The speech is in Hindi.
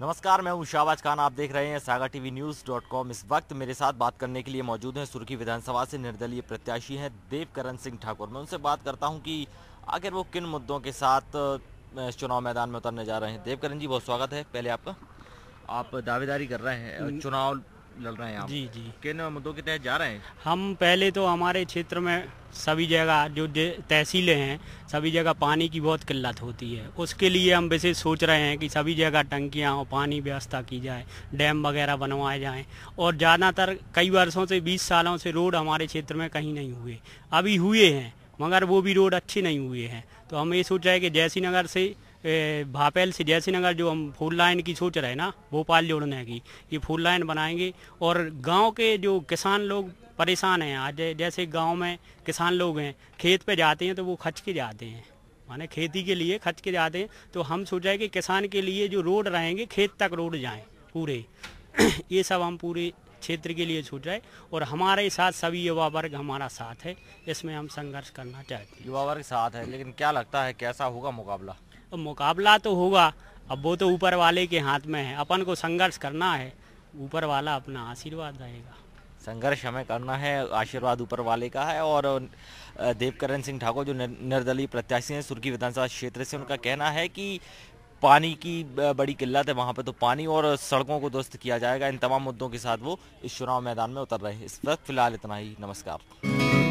नमस्कार मैं हूं शाहबाज खान आप देख रहे हैं Sagar TV news dot com इस वक्त मेरे साथ बात करने के लिए मौजूद हैं सुर्खी विधानसभा से निर्दलीय प्रत्याशी हैं देवकरण सिंह ठाकुर मैं उनसे बात करता हूं कि आखिर वो किन मुद्दों के साथ चुनाव मैदान में उतरने जा रहे हैं देवकरण जी बहुत स्वागत है पहले आपका आप दावेदारी कर रहे हैं चुनाव लड़ रहे हैं आप जी जी किन मुद्दों के तहत जा रहे हैं हम पहले तो हमारे क्षेत्र में सभी जगह जो तहसीलें हैं सभी जगह पानी की बहुत किल्लत होती है उसके लिए हम विशेष सोच रहे हैं कि सभी जगह टंकियाँ और पानी व्यवस्था की जाए डैम वगैरह बनवाए जाएं और ज़्यादातर कई वर्षों से 20 सालों से रोड हमारे क्षेत्र में कहीं नहीं हुए अभी हुए हैं मगर वो भी रोड अच्छे नहीं हुए हैं तो हम ये सोच रहे हैं कि जैसी नगर से भापेल से जयसी नगर जो हम फूल लाइन की सोच रहे हैं ना भोपाल जोड़ने की ये फूल लाइन बनाएंगे और गांव के जो किसान लोग परेशान हैं आज जैसे गांव में किसान लोग हैं खेत पे जाते हैं तो वो खच के जाते हैं माने खेती के लिए खच के जाते हैं तो हम सोचा है कि किसान के लिए जो रोड रहेंगे खेत तक रोड जाएँ पूरे ये सब हम पूरे क्षेत्र के लिए छूट जाए और हमारे साथ सभी युवा वर्ग हमारा साथ है इसमें हम संघर्ष करना चाहते हैं युवा वर्ग साथ है लेकिन क्या लगता है कैसा होगा मुकाबला तो मुकाबला तो होगा अब वो तो ऊपर वाले के हाथ में है अपन को संघर्ष करना है ऊपर वाला अपना आशीर्वाद देगा संघर्ष हमें करना है आशीर्वाद ऊपर वाले का है और देवकरण सिंह ठाकुर जो निर्दलीय प्रत्याशी हैं सुर्खी विधानसभा क्षेत्र से उनका कहना है कि पानी की बड़ी किल्लत है वहाँ पर तो पानी और सड़कों को दुरुस्त किया जाएगा इन तमाम मुद्दों के साथ वो इस चुनाव मैदान में उतर रहे हैं इस वक्त फिलहाल इतना ही नमस्कार